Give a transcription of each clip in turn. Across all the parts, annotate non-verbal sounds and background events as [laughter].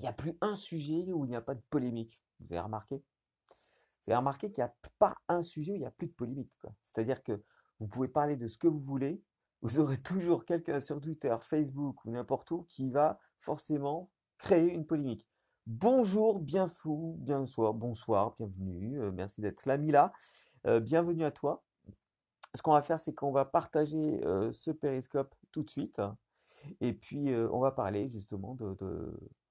il n'y a plus un sujet où il n'y a pas de polémique. Vous avez remarqué C'est avez remarqué qu'il n'y a pas un sujet où il n'y a plus de polémique. C'est-à-dire que vous pouvez parler de ce que vous voulez, vous aurez toujours quelqu'un sur Twitter, Facebook ou n'importe où qui va forcément créer une polémique. Bonjour, bien fou, bien soir, bonsoir, bienvenue, euh, merci d'être là Mila, euh, bienvenue à toi. Ce qu'on va faire, c'est qu'on va partager euh, ce périscope tout de suite et puis on va parler justement de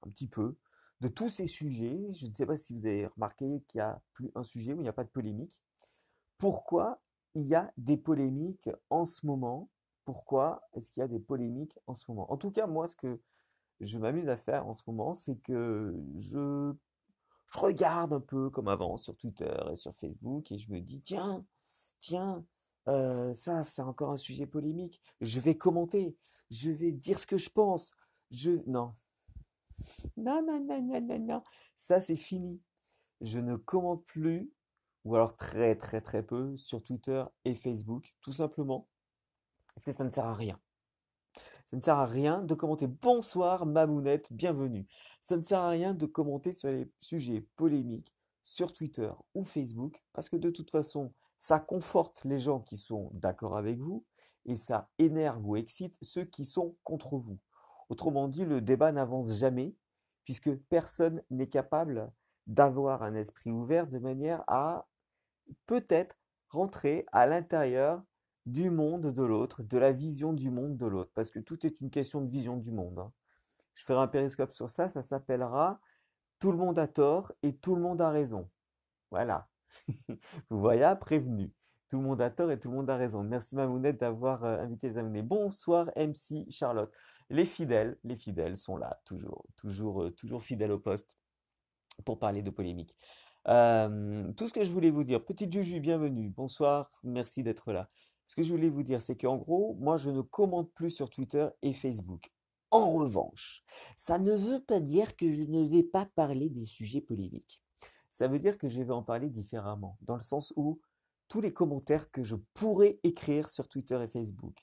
un petit peu, de tous ces sujets. Je ne sais pas si vous avez remarqué qu'il n'y a plus un sujet où il n'y a pas de polémique. Pourquoi il y a des polémiques en ce moment Pourquoi est-ce qu'il y a des polémiques en ce moment En tout cas, moi, ce que je m'amuse à faire en ce moment, c'est que je, regarde un peu comme avant sur Twitter et sur Facebook et je me dis, tiens, tiens, euh, ça, c'est encore un sujet polémique. Je vais commenter. Je vais dire ce que je pense. Je, non, non, non, non, non, non, non. Ça, c'est fini. Je ne commente plus, ou alors très, très, très peu, sur Twitter et Facebook, tout simplement. Parce que ça ne sert à rien. Ça ne sert à rien de commenter bonsoir, Mamounette, bienvenue. Ça ne sert à rien de commenter sur les sujets polémiques sur Twitter ou Facebook, parce que de toute façon, ça conforte les gens qui sont d'accord avec vous et ça énerve ou excite ceux qui sont contre vous. Autrement dit, le débat n'avance jamais, puisque personne n'est capable d'avoir un esprit ouvert de manière à peut-être rentrer à l'intérieur du monde de l'autre, de la vision du monde de l'autre, parce que tout est une question de vision du monde. Hein. Je ferai un périscope sur ça, ça s'appellera Tout le monde a tort et tout le monde a raison. Voilà. [laughs] Vous voyez, prévenu. Tout le monde a tort et tout le monde a raison. Merci Mamounette d'avoir euh, invité les amenés. Bonsoir MC Charlotte. Les fidèles, les fidèles sont là, toujours, toujours, euh, toujours fidèles au poste pour parler de polémique. tout ce que je voulais vous dire, petite Juju, bienvenue, bonsoir, merci d'être là. Ce que je voulais vous dire, c'est qu'en gros, moi, je ne commente plus sur Twitter et Facebook. En revanche, ça ne veut pas dire que je ne vais pas parler des sujets polémiques. Ça veut dire que je vais en parler différemment, dans le sens où tous les commentaires que je pourrais écrire sur Twitter et Facebook,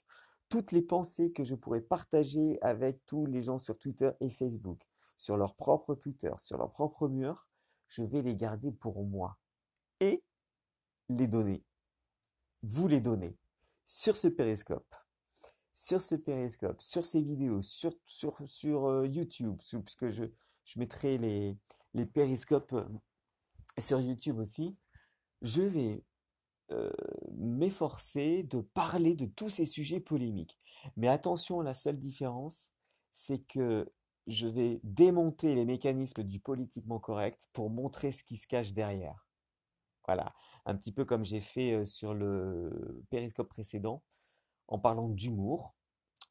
toutes les pensées que je pourrais partager avec tous les gens sur Twitter et Facebook, sur leur propre Twitter, sur leur propre mur, je vais les garder pour moi et les donner. Vous les donner sur ce périscope, sur ce périscope, sur ces vidéos, sur, sur, euh, YouTube, puisque je, mettrai les, les périscopes euh, sur YouTube aussi. Je vais euh, m'efforcer de parler de tous ces sujets polémiques. Mais attention, la seule différence, c'est que je vais démonter les mécanismes du politiquement correct pour montrer ce qui se cache derrière. Voilà, un petit peu comme j'ai fait euh, sur le périscope précédent, en parlant d'humour.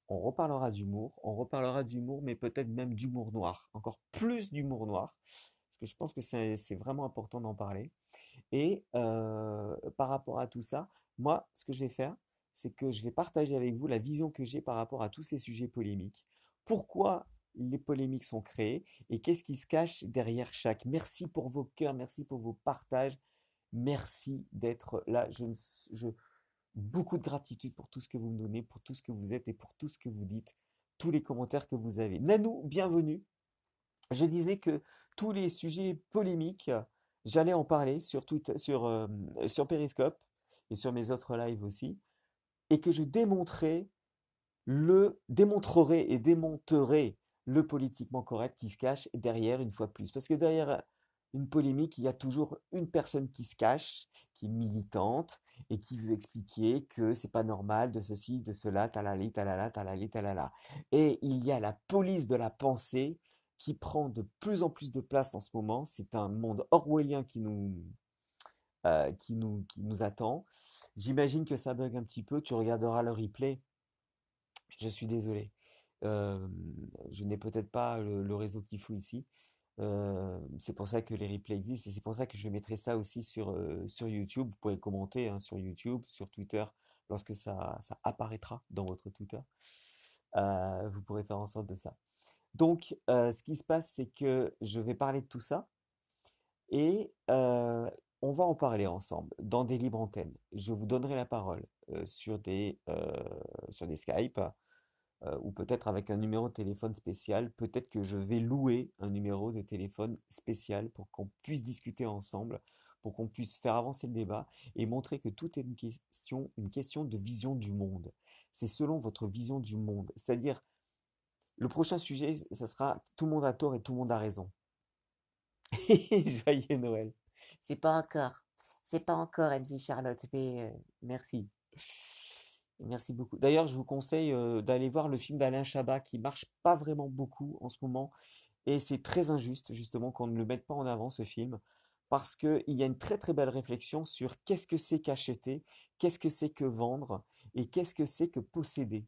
On reparlera d'humour, on reparlera d'humour, mais peut-être même d'humour noir, encore plus d'humour noir, parce que je pense que c'est vraiment important d'en parler. Et par rapport à tout ça, moi, ce que je vais faire, c'est que je vais partager avec vous la vision que j'ai par rapport à tous ces sujets polémiques. Pourquoi les polémiques sont créées et qu'est-ce qui se cache derrière chaque. Merci pour vos cœurs, merci pour vos partages, merci d'être là. beaucoup de gratitude pour tout ce que vous me donnez, pour tout ce que vous êtes et pour tout ce que vous dites, tous les commentaires que vous avez. Nanou, bienvenue. Je disais que tous les sujets polémiques J'allais en parler sur, sur, euh, sur Periscope et sur mes autres lives aussi, et que je démontrerai le démontrerai et démonterai le politiquement correct qui se cache derrière une fois plus. Parce que derrière euh, une polémique, il y a toujours une personne qui se cache, qui est militante et qui veut expliquer que c'est pas normal de ceci, de cela, talali, talala, talali, talala. Et il y a la police de la pensée qui prend de plus en plus de place en ce moment. C'est un monde orwellien qui nous, euh, qui nous, qui nous attend. J'imagine que ça bug un petit peu. Tu regarderas le replay. Je suis désolé. Euh, je n'ai peut-être pas le, réseau qui faut ici. Euh, c'est pour ça que les replays existent et c'est pour ça que je mettrai ça aussi sur, sur YouTube. Vous pouvez commenter hein, sur YouTube, sur Twitter, lorsque ça, ça apparaîtra dans votre Twitter. vous pourrez faire en sorte de ça. Donc, ce qui se passe, c'est que je vais parler de tout ça et on va en parler ensemble dans des libres antennes. Je vous donnerai la parole sur des, sur des Skype ou peut-être avec un numéro de téléphone spécial. Peut-être que je vais louer un numéro de téléphone spécial pour qu'on puisse discuter ensemble, pour qu'on puisse faire avancer le débat et montrer que tout est une question, une question de vision du monde. C'est selon votre vision du monde. C'est-à-dire, le prochain sujet, ça sera tout le monde a tort et tout le monde a raison. [laughs] Joyeux Noël. C'est pas encore. C'est pas encore, MC Charlotte, mais euh, merci. Merci beaucoup. D'ailleurs, je vous conseille euh, d'aller voir le film d'Alain Chabat qui marche pas vraiment beaucoup en ce moment. Et c'est très injuste, justement, qu'on ne le mette pas en avant, ce film, parce qu'il y a une très très belle réflexion sur qu'est-ce que c'est qu'acheter, qu'est-ce que c'est que vendre et qu'est-ce que c'est que posséder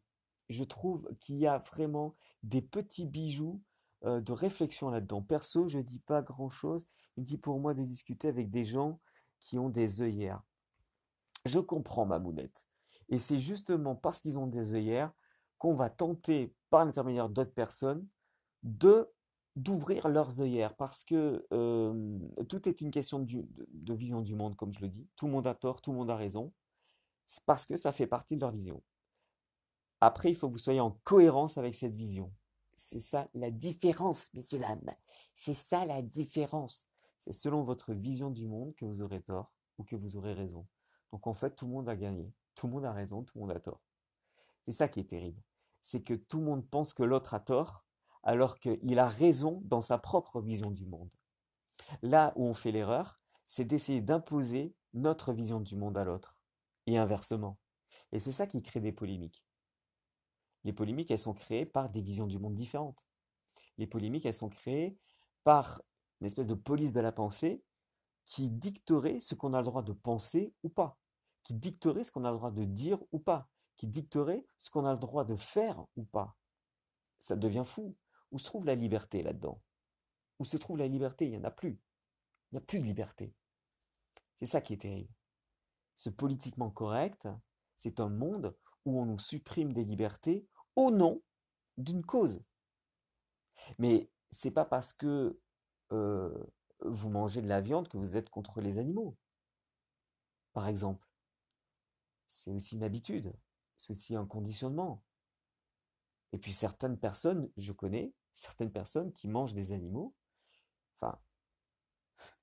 je trouve qu'il y a vraiment des petits bijoux de réflexion là-dedans. Perso, je ne dis pas grand-chose. Il me dit pour moi de discuter avec des gens qui ont des œillères. Je comprends ma mounette. Et c'est justement parce qu'ils ont des œillères qu'on va tenter, par l'intermédiaire d'autres personnes, de d'ouvrir leurs œillères parce que tout est une question de, de vision du monde, comme je le dis. Tout le monde a tort, tout le monde a raison. C'est parce que ça fait partie de leur vision. Après, il faut que vous soyez en cohérence avec cette vision. C'est ça la différence, messieurs, dames. C'est ça la différence. C'est selon votre vision du monde que vous aurez tort ou que vous aurez raison. Donc en fait, tout le monde a gagné. Tout le monde a raison, tout le monde a tort. C'est ça qui est terrible. C'est que tout le monde pense que l'autre a tort alors qu'il a raison dans sa propre vision du monde. Là où on fait l'erreur, c'est d'essayer d'imposer notre vision du monde à l'autre, et inversement. Et c'est ça qui crée des polémiques. Les polémiques, elles sont créées par des visions du monde différentes. Les polémiques, elles sont créées par une espèce de police de la pensée qui dicterait ce qu'on a le droit de penser ou pas, qui dicterait ce qu'on a le droit de dire ou pas, qui dicterait ce qu'on a le droit de faire ou pas. Ça devient fou. Où se trouve la liberté là-dedans Où se trouve la liberté Il n'y en a plus. Il n'y a plus de liberté. C'est ça qui est terrible. Ce politiquement correct, c'est un monde on nous supprime des libertés au nom d'une cause. Mais c'est pas parce que euh, vous mangez de la viande que vous êtes contre les animaux, par exemple. C'est aussi une habitude, c'est aussi un conditionnement. Et puis certaines personnes, je connais certaines personnes qui mangent des animaux, enfin,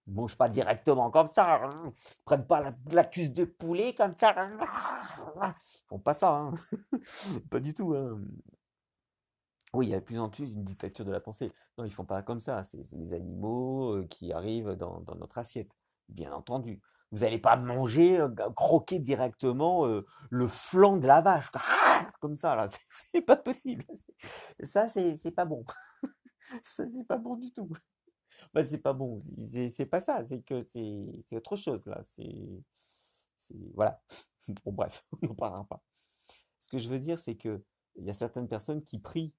mangent pas directement comme ça, ne hein. prennent pas la, cuisse de poulet comme ça. Hein. font pas ça, hein. [laughs] pas du tout. Hein. Oui, il y a de plus en plus une dictature de la pensée. Non, ils font pas comme ça. C'est les animaux euh, qui arrivent dans, notre assiette, bien entendu. Vous n'allez pas manger, euh, croquer directement euh, le flanc de la vache, [laughs] comme ça là, [laughs] c'est pas possible. Ça, c'est pas bon. ça, c'est pas bon du tout bah, c'est pas bon, c'est pas ça, c'est que c'est autre chose là. C'est voilà. [laughs] bon bref, [laughs] on n'en parlera pas. Ce que je veux dire, c'est que il y a certaines personnes qui prient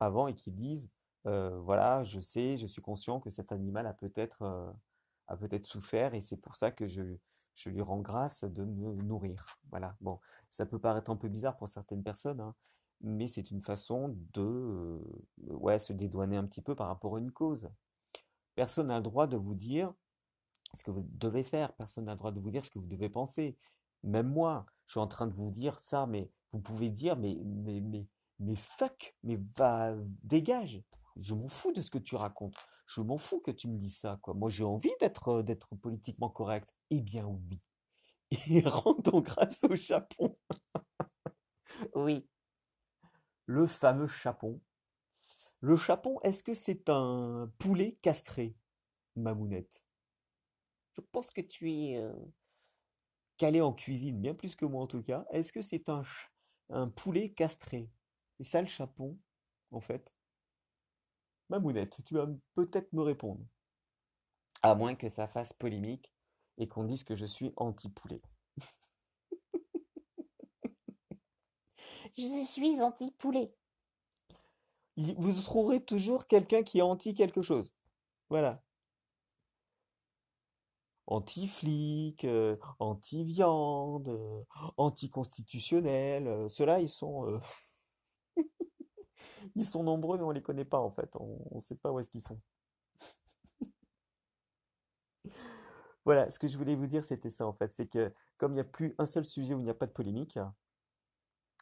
avant et qui disent euh, voilà, je sais, je suis conscient que cet animal a peut-être euh, peut souffert et c'est pour ça que je lui rends grâce de me nourrir. Voilà. Bon, ça peut paraître un peu bizarre pour certaines personnes, hein, mais c'est une façon de euh, se dédouaner un petit peu par rapport à une cause. Personne n'a le droit de vous dire ce que vous devez faire. Personne n'a le droit de vous dire ce que vous devez penser. Même moi, je suis en train de vous dire ça, mais vous pouvez dire, mais, mais, mais, fuck, mais va, dégage. Je m'en fous de ce que tu racontes. Je m'en fous que tu me dis ça, Moi, j'ai envie d'être, d'être politiquement correct. Eh bien, oui. [laughs] Et rendons grâce au chapon. [laughs] oui. Le fameux chapon. Le chapon, est-ce que c'est un poulet castré Mamounette. Je pense que tu es euh, calé en cuisine, bien plus que moi en tout cas. Est-ce que c'est un, un poulet castré C'est ça le chapon, en fait Mamounette, tu vas peut-être me répondre. À moins que ça fasse polémique et qu'on dise que je suis anti-poulet. je suis anti-poulet. Vous trouverez toujours quelqu'un qui est anti quelque chose. Voilà anti-flic, euh, anti-viande, euh, anticonstitutionnels. Euh, ceux-là, ils sont, [laughs] ils sont nombreux, mais on les connaît pas en fait. On ne sait pas où est-ce qu'ils sont. [laughs] voilà, ce que je voulais vous dire, c'était ça en fait. C'est que comme il n'y a plus un seul sujet où il n'y a pas de polémique,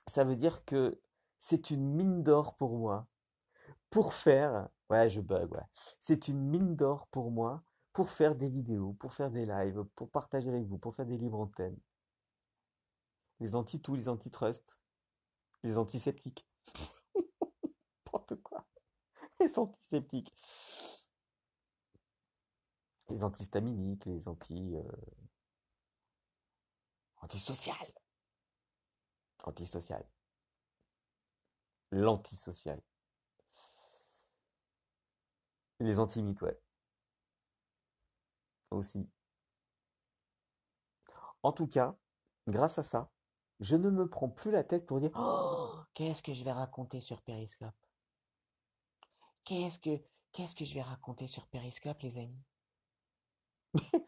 ça veut dire que c'est une mine d'or pour moi. Pour faire, ouais, je bug, ouais. C'est une mine d'or pour moi pour faire des vidéos, pour faire des lives, pour partager avec vous, pour faire des livres en thème. Les anti-tout, les anti-trust, les antiseptiques. [laughs] N'importe quoi. Les antiseptiques. Les antistaminiques, les anti. social anti Antisocial. L'antisocial. Les anti ouais aussi. En tout cas, grâce à ça, je ne me prends plus la tête pour dire «Oh, qu'est-ce que je vais raconter sur Periscope Qu'est-ce que qu'est-ce que je vais raconter sur Periscope, les amis [laughs]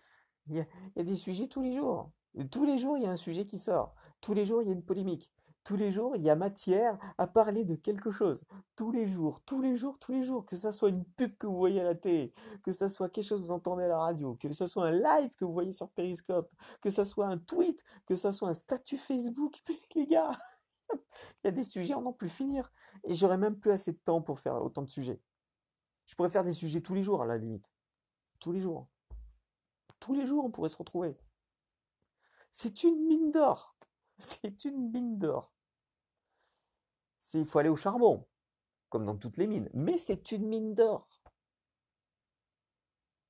il y a des sujets tous les jours. Tous les jours, il y a un sujet qui sort. Tous les jours, il y a une polémique. Tous les jours, il y a matière à parler de quelque chose. Tous les jours, tous les jours, tous les jours. Que ça soit une pub que vous voyez à la télé, que ça soit quelque chose que vous entendez à la radio, que ça soit un live que vous voyez sur Periscope, que ça soit un tweet, que ça soit un statut Facebook. [laughs] les gars, il y a des sujets on n'en plus finir. Et j'aurais même plus assez de temps pour faire autant de sujets. Je pourrais faire des sujets tous les jours à la limite. Tous les jours. Tous les jours, on pourrait se retrouver. C'est une mine d'or. C'est une mine d'or. Il faut aller au charbon, comme dans toutes les mines. Mais c'est une mine d'or.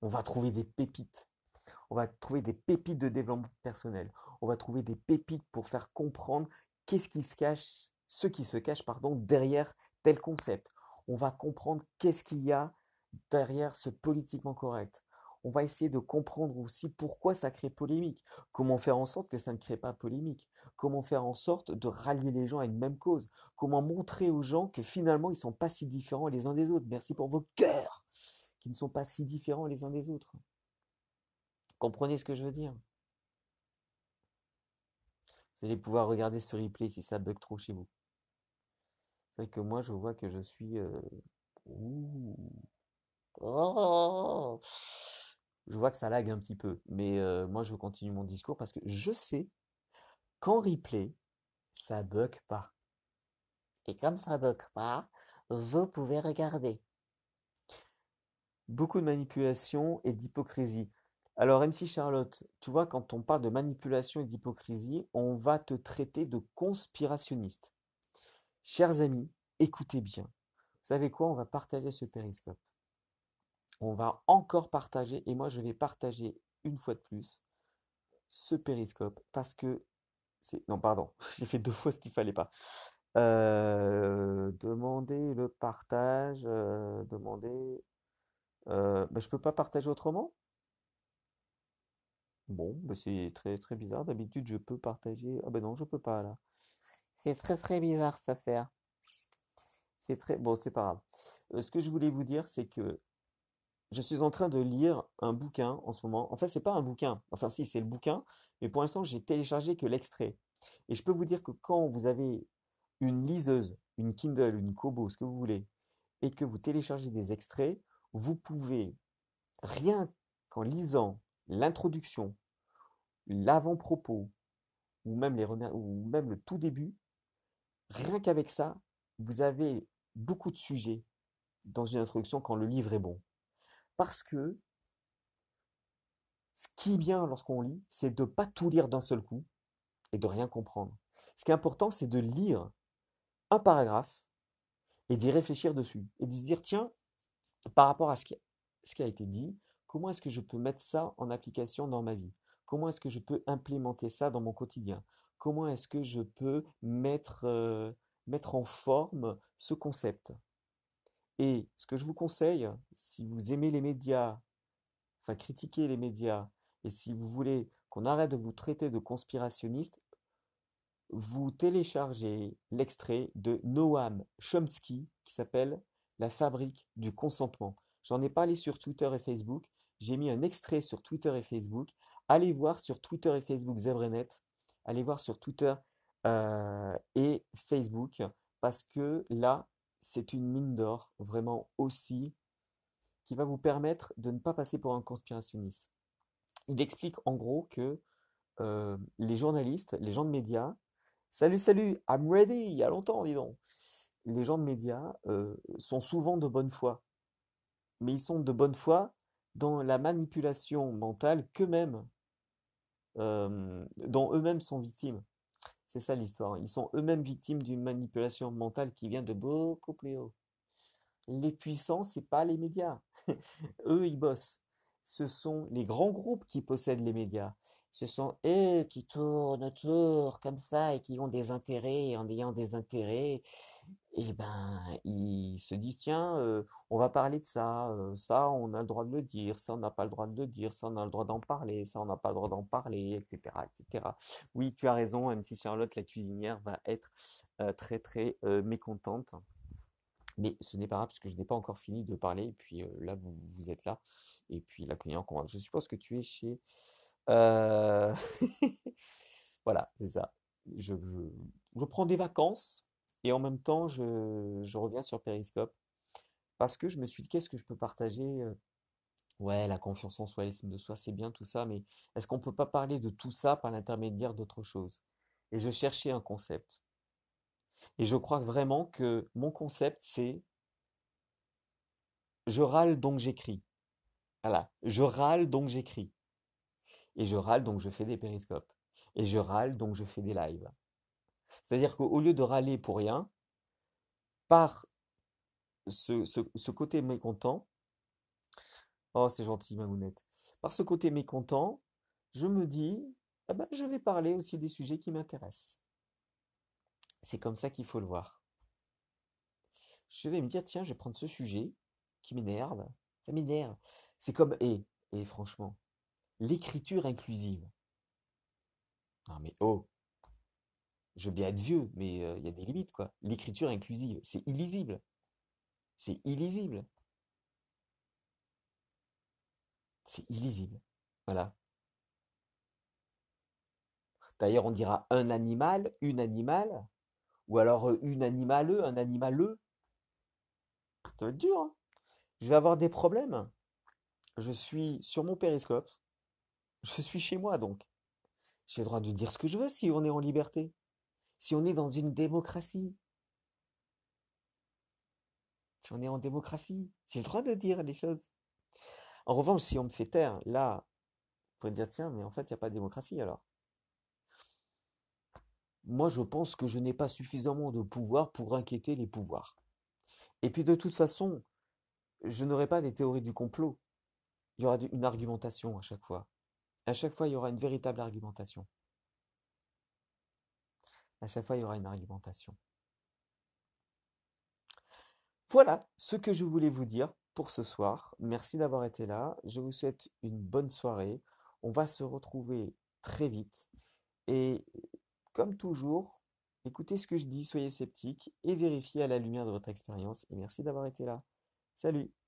On va trouver des pépites. On va trouver des pépites de développement personnel. On va trouver des pépites pour faire comprendre qu'est-ce qui se cache, ce qui se cache pardon, derrière tel concept. On va comprendre qu'est-ce qu'il y a derrière ce politiquement correct on va essayer de comprendre aussi pourquoi ça crée polémique, comment faire en sorte que ça ne crée pas polémique, comment faire en sorte de rallier les gens à une même cause, comment montrer aux gens que finalement ils ne sont pas si différents les uns des autres. Merci pour vos cœurs qui ne sont pas si différents les uns des autres. Comprenez ce que je veux dire Vous allez pouvoir regarder ce replay si ça bug trop chez vous. C'est vrai que moi je vois que je suis euh, ah je vois que ça lague un petit peu, mais moi je continue mon discours parce que je sais qu'en replay, ça bug pas. Et comme ça bug pas, vous pouvez regarder. Beaucoup de manipulation et d'hypocrisie. Alors MC Charlotte, tu vois, quand on parle de manipulation et d'hypocrisie, on va te traiter de conspirationniste. Chers amis, écoutez bien. Vous savez quoi On va partager ce périscope. On va encore partager et moi je vais partager une fois de plus ce périscope parce que c'est. Non, pardon, [laughs] j'ai fait deux fois ce qu'il fallait pas. demander le partage, demander. Euh, je peux pas partager autrement? Bon, bah, c'est très très bizarre. D'habitude, je peux partager. Ah ben non, je ne peux pas là. C'est très très bizarre ça affaire. C'est très bon, c'est pas grave. ce que je voulais vous dire, c'est que je suis en train de lire un bouquin en ce moment. En fait, c'est pas un bouquin. Enfin, si, c'est le bouquin. Mais pour l'instant, j'ai téléchargé que l'extrait. Et je peux vous dire que quand vous avez une liseuse, une Kindle, une Kobo, ce que vous voulez, et que vous téléchargez des extraits, vous pouvez, rien qu'en lisant l'introduction, l'avant-propos, ou même, les ou même le tout début, rien qu'avec ça, vous avez beaucoup de sujets dans une introduction quand le livre est bon. Parce que ce qui est bien lorsqu'on lit, c'est de ne pas tout lire d'un seul coup et de rien comprendre. Ce qui est important, c'est de lire un paragraphe et d'y réfléchir dessus et de se dire, tiens, par rapport à ce qui, a été dit, comment est-ce que je peux mettre ça en application dans ma vie Comment est-ce que je peux implémenter ça dans mon quotidien Comment est-ce que je peux mettre, euh, mettre en forme ce concept et ce que je vous conseille, si vous aimez les médias, enfin critiquer les médias, et si vous voulez qu'on arrête de vous traiter de conspirationniste, vous téléchargez l'extrait de Noam Chomsky qui s'appelle La fabrique du consentement. J'en ai parlé sur Twitter et Facebook. J'ai mis un extrait sur Twitter et Facebook. Allez voir sur Twitter et Facebook Zebrenet. Allez voir sur Twitter euh, et Facebook parce que là, c'est une mine d'or, vraiment aussi, qui va vous permettre de ne pas passer pour un conspirationniste. Il explique en gros que euh, les journalistes, les gens de médias, salut, salut, I'm ready, il y a longtemps, dis donc. Les gens de médias euh, sont souvent de bonne foi, mais ils sont de bonne foi dans la manipulation mentale qu'eux-mêmes, euh, dont eux-mêmes sont victimes. C'est ça l'histoire. Hein. Ils sont eux-mêmes victimes d'une manipulation mentale qui vient de beaucoup plus haut. Les puissants, c'est pas les médias. [laughs] eux, ils bossent. Ce sont les grands groupes qui possèdent les médias. Ce sont eux qui tournent autour comme ça et qui ont des intérêts. En ayant des intérêts, et ben ils se disent tiens euh, on va parler de ça euh, ça on a le droit de le dire ça on n'a pas le droit de le dire ça on a le droit d'en parler ça on n'a pas le droit d'en parler etc etc oui tu as raison même si Charlotte la cuisinière va être euh, très très mécontente mais ce n'est pas grave parce que je n'ai pas encore fini de parler et puis là vous, êtes là et puis la cliente je suppose que tu es chez [laughs] voilà c'est ça je prends des vacances et en même temps, je, reviens sur Periscope parce que je me suis dit, qu'est-ce que je peux partager? Ouais, la confiance en soi, l'estime de soi, c'est bien tout ça, mais est-ce qu'on peut pas parler de tout ça par l'intermédiaire d'autre chose? Et je cherchais un concept. Et je crois vraiment que mon concept, c'est je râle donc j'écris. Voilà, je râle donc j'écris. Et je râle donc je fais des périscopes. Et je râle donc je fais des lives. C'est-à-dire qu'au lieu de râler pour rien, par ce, côté mécontent, oh c'est gentil mounette, par ce côté mécontent, je me dis, eh ben, je vais parler aussi des sujets qui m'intéressent. C'est comme ça qu'il faut le voir. Je vais me dire, tiens, je vais prendre ce sujet qui m'énerve. Ça m'énerve. C'est comme, et, et franchement, l'écriture inclusive. Non mais oh, je veux bien être vieux, mais euh, il y a des limites, quoi. L'écriture inclusive, c'est illisible. C'est illisible. C'est illisible. Voilà. D'ailleurs, on dira un animal, une animale, ou alors euh, une animale, un animaleux. Ça va être dur. Hein. je vais avoir des problèmes. Je suis sur mon périscope. Je suis chez moi, donc. J'ai le droit de dire ce que je veux si on est en liberté si on est dans une démocratie, si on est en démocratie, j'ai le droit de dire les choses. En revanche, si on me fait taire, là, on pourrait dire, tiens, mais en fait, il n'y a pas de démocratie alors. Moi, je pense que je n'ai pas suffisamment de pouvoir pour inquiéter les pouvoirs. Et puis, de toute façon, je n'aurai pas des théories du complot. Il y aura une argumentation à chaque fois. À chaque fois, il y aura une véritable argumentation. À chaque fois, il y aura une argumentation. Voilà ce que je voulais vous dire pour ce soir. Merci d'avoir été là. Je vous souhaite une bonne soirée. On va se retrouver très vite. Et comme toujours, écoutez ce que je dis, soyez sceptiques et vérifiez à la lumière de votre expérience. Et merci d'avoir été là. Salut